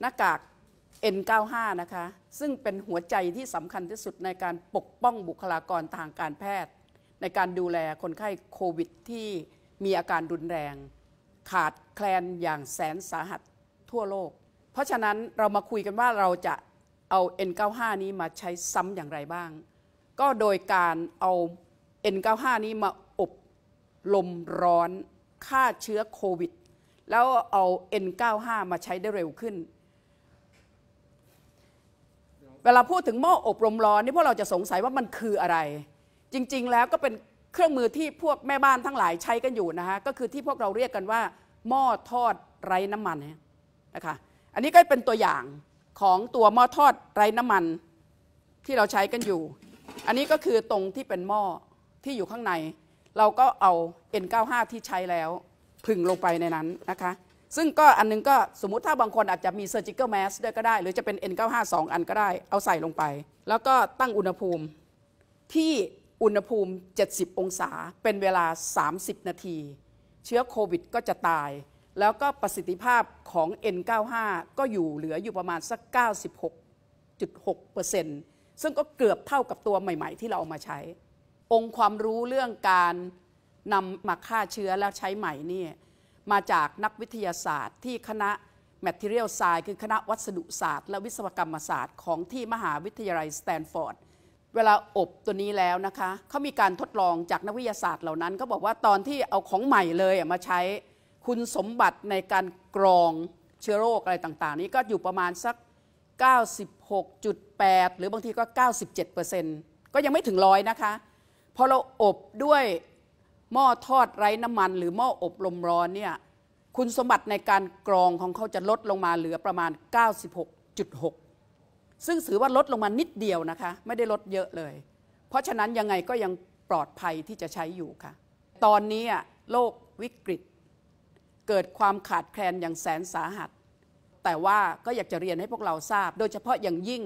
หน้ากาก N95 นะคะ ซึ่งเป็นหัวใจที่สำคัญที่สุดในการปกป้องบุคลากรทางการแพทย์ ในการดูแลคนไข้โควิด ที่มีอาการรุนแรง ขาดแคลนอย่างแสนสาหัสทั่วโลก เพราะฉะนั้นเรามาคุยกันว่าเราจะเอา N95 นี้มาใช้ซ้ำอย่างไรบ้าง ก็โดยการเอา N95 นี้มาอบลมร้อนฆ่าเชื้อโควิด แล้วเอา N95 มาใช้ได้เร็วขึ้นเวลาพูดถึงหม้ออบลมร้อนนี่พวกเราจะสงสัยว่ามันคืออะไร จริงๆแล้วก็เป็นเครื่องมือที่พวกแม่บ้านทั้งหลายใช้กันอยู่นะฮะก็คือที่พวกเราเรียกกันว่า หม้อทอดไร้น้ำมันนะคะอันนี้ก็เป็นตัวอย่างของตัวหม้อทอดไร้น้ำมัน ที่เราใช้กันอยู่ อันนี้ก็คือตรงที่เป็นหม้อที่อยู่ข้างใน เราก็เอา N95 ที่ใช้แล้ว พึ่งลงไปในนั้นนะคะซึ่งก็อันนึงก็สมมติถ้าบางคนอาจจะมี surgical mask ด้วยก็ได้ หรือจะเป็น N95 2อันก็ได้เอาใส่ลงไป แล้วก็ตั้งอุณหภูมิ ที่อุณหภูมิ 70 องศาเป็นเวลา 30 นาที เชื้อโควิดก็จะตาย แล้วก็ประสิทธิภาพของ N95 ก็อยู่เหลืออยู่ประมาณสัก 96.6%ซึ่งก็เกือบเท่ากับตัวใหม่ๆที่เราเอามาใช้ องค์ความรู้เรื่องการนำมาฆ่าเชื้อแล้วใช้ใหม่นี่มาจากนักวิทยาศาสตร์ที่คณะ Material Science คือคณะวัสดุศาสตร์ และวิศวกรรมศาสตร์ของที่มหาวิทยาลัยสแตนฟอร์ดเวลาอบตัวนี้แล้วนะคะ เขามีการทดลองจากนักวิทยาศาสตร์เหล่านั้น ก็บอกว่าตอนที่เอาของใหม่เลยมาใช้คุณสมบัติในการกรองเชื้อโรคอะไรต่างๆนี้ก็อยู่ประมาณสัก 96.8 หรือบางทีก็ 97%ก็ยังไม่ถึงร้อยนะคะพอเราอบด้วยหม้อทอดไร้น้ำมันหรือหม้ออบลมร้อนเนี่ยคุณสมบัติในการกรองของเขาจะลดลงมาเหลือประมาณ 96.6 ซึ่งถือว่าลดลงมานิดเดียวนะคะ ไม่ได้ลดเยอะเลย เพราะฉะนั้นยังไงก็ยังปลอดภัยที่จะใช้อยู่ค่ะ ตอนนี้โลกวิกฤต เกิดความขาดแคลนอย่างแสนสาหัส แต่ว่าก็อยากจะเรียนให้พวกเราทราบ โดยเฉพาะอย่างยิ่ง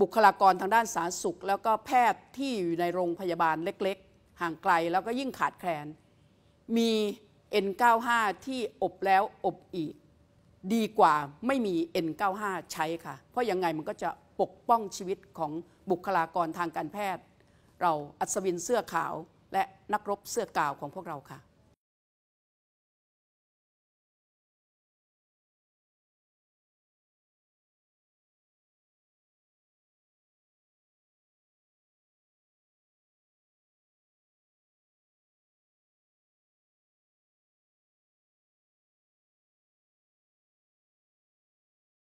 บุคลากรทางด้านสาธารณสุข แล้วก็แพทย์ที่อยู่ในโรงพยาบาลเล็ก ๆห่างไกลแล้วก็ยิ่งขาดแคลน มี N95 ที่อบแล้ว อบอีก ดีกว่าไม่มี N95 ใช้ค่ะ เพราะยังไงมันก็จะปกป้องชีวิตของบุคลากรทางการแพทย์ เราอัศวินเสื้อขาวและนักรบเสื้อกาวของพวกเราค่ะ